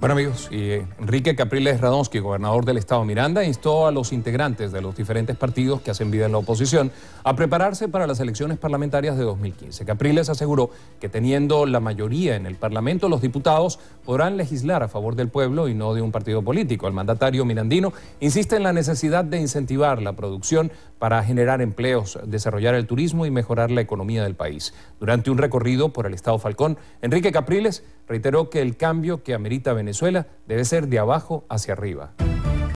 Bueno amigos, eh, Enrique Capriles Radonsky, gobernador del estado Miranda, instó a los integrantes de los diferentes partidos que hacen vida en la oposición a prepararse para las elecciones parlamentarias de 2015. Capriles aseguró que teniendo la mayoría en el Parlamento, los diputados podrán legislar a favor del pueblo y no de un partido político. El mandatario mirandino insiste en la necesidad de incentivar la producción para generar empleos, desarrollar el turismo y mejorar la economía del país. Durante un recorrido por el Estado Falcón, Enrique Capriles reiteró que el cambio que amerita Venezuela debe ser de abajo hacia arriba.